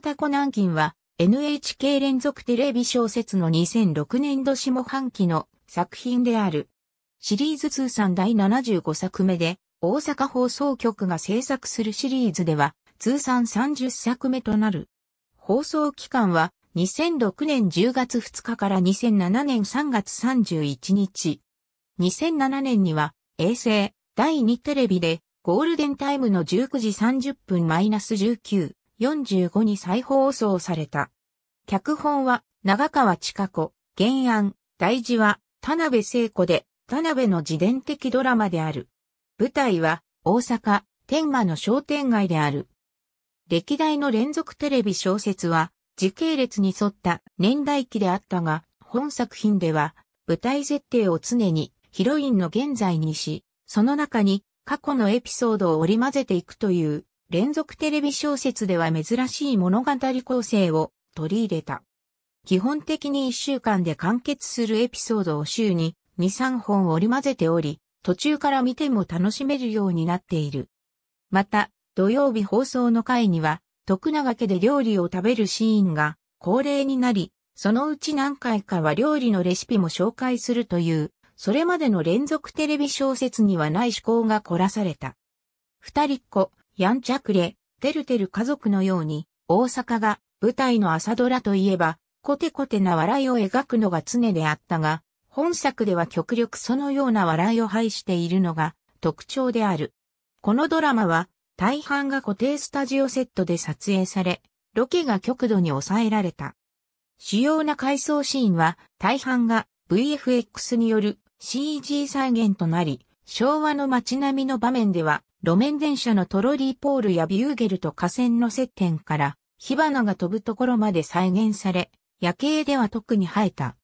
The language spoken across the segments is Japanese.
タコ南京は NHK 連続テレビ小説の2006年度下半期の作品である。シリーズ通算第75作目で、大阪放送局が制作するシリーズでは、通算30作目となる。放送期間は、2006年10月2日から2007年3月31日。2007年には、衛星、第2テレビで、ゴールデンタイムの19時30分 -19。45に再放送された。脚本は長川千佳子、原案、大事は田辺聖子で、田辺の自伝的ドラマである。舞台は大阪、天満の商店街である。歴代の連続テレビ小説は時系列に沿った年代記であったが、本作品では舞台設定を常にヒロインの現在にし、その中に過去のエピソードを織り交ぜていくという連続テレビ小説では珍しい物語構成を取り入れた。基本的に1週間で完結するエピソードを週に2、3本織り混ぜており、途中から見ても楽しめるようになっている。また、土曜日放送の回には、徳永家で料理を食べるシーンが恒例になり、そのうち何回かは料理のレシピも紹介するという、それまでの連続テレビ小説にはない思考が凝らされた。二人っ子、やんちゃくれ、てるてる家族のように、大阪が舞台の朝ドラといえば、コテコテな笑いを描くのが常であったが、本作では極力そのような笑いを排しているのが特徴である。このドラマは大半が固定スタジオセットで撮影され、ロケが極度に抑えられた。主要な回想シーンは大半が VFX による CG 再現となり、昭和の街並みの場面では、路面電車のトロリーポールやビューゲルと架線の接点から、火花が飛ぶところまで再現され、夜景では特に生えた。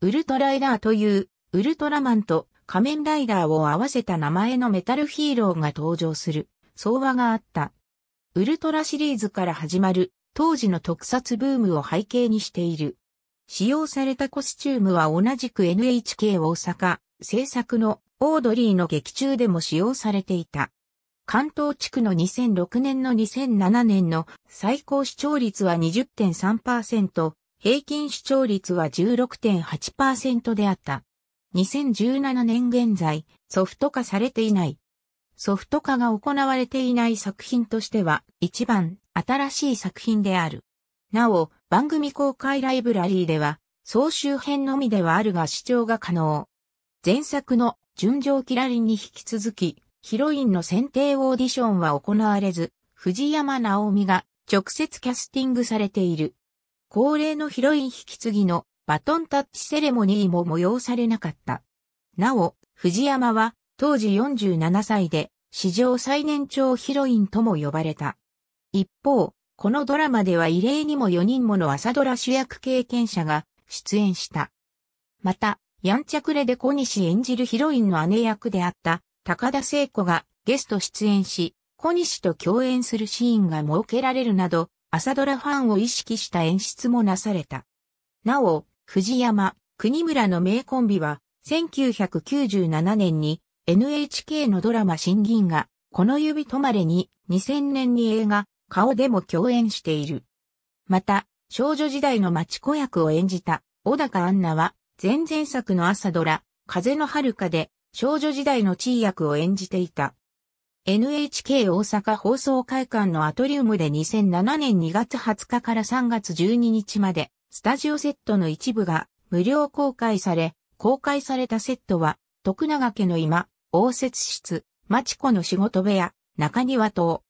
ウルトライダーという、ウルトラマンと仮面ライダーを合わせた名前のメタルヒーローが登場する、相場があった。ウルトラシリーズから始まる、当時の特撮ブームを背景にしている。使用されたコスチュームは同じく NHK 大阪、制作のオードリーの劇中でも使用されていた。関東地区の2006年の2007年の最高視聴率は20.3%、平均視聴率は16.8%であった。2017年現在、ソフト化されていない。ソフト化が行われていない作品としては一番新しい作品である。なお、番組公開ライブラリーでは、総集編のみではあるが視聴が可能。前作の純情キラリに引き続き、ヒロインの選定オーディションは行われず、藤山直美が直接キャスティングされている。恒例のヒロイン引き継ぎのバトンタッチセレモニーも催されなかった。なお、藤山は当時47歳で史上最年長ヒロインとも呼ばれた。一方、このドラマでは異例にも4人もの朝ドラ主役経験者が出演した。また、やんちゃくれで小西演じるヒロインの姉役であった高田聖子がゲスト出演し、小西と共演するシーンが設けられるなど、朝ドラファンを意識した演出もなされた。なお、藤山、国村の名コンビは、1997年に NHK のドラマ新銀が、この指止まれに2000年に映画、顔でも共演している。また、少女時代の町子役を演じた小高アンナは、前々作の朝ドラ、風の遥かで少女時代の地位役を演じていた。NHK 大阪放送会館のアトリウムで2007年2月20日から3月12日まで、スタジオセットの一部が無料公開され、公開されたセットは、徳永家の今、応接室、町子の仕事部屋、中庭等。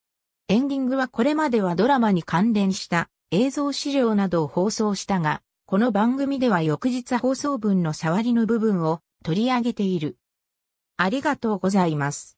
エンディングはこれまではドラマに関連した映像資料などを放送したが、この番組では翌日放送分の触りの部分を取り上げている。ありがとうございます。